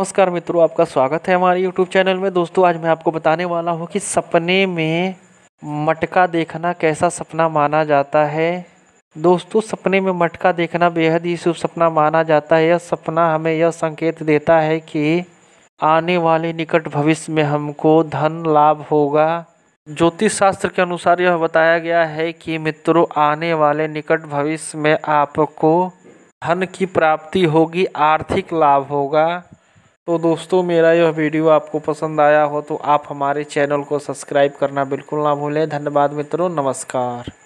नमस्कार मित्रों आपका स्वागत है हमारे यूट्यूब चैनल में दोस्तों आज मैं आपको बताने वाला हूँ कि सपने में मटका देखना कैसा सपना माना जाता है दोस्तों सपने में मटका देखना बेहद ही शुभ सपना माना जाता है यह सपना हमें यह संकेत देता है कि आने वाले निकट भविष्य में हमको धन लाभ होगा ज्योतिष शास्त्र के अनुसार यह बताया गया है कि मित्रों आने वाले निकट भविष्य में आपको धन की प्राप्ति होगी आर्थिक लाभ होगा तो दोस्तों मेरा यह वीडियो आपको पसंद आया हो तो आप हमारे चैनल को सब्सक्राइब करना बिल्कुल ना भूलें धन्यवाद मित्रों नमस्कार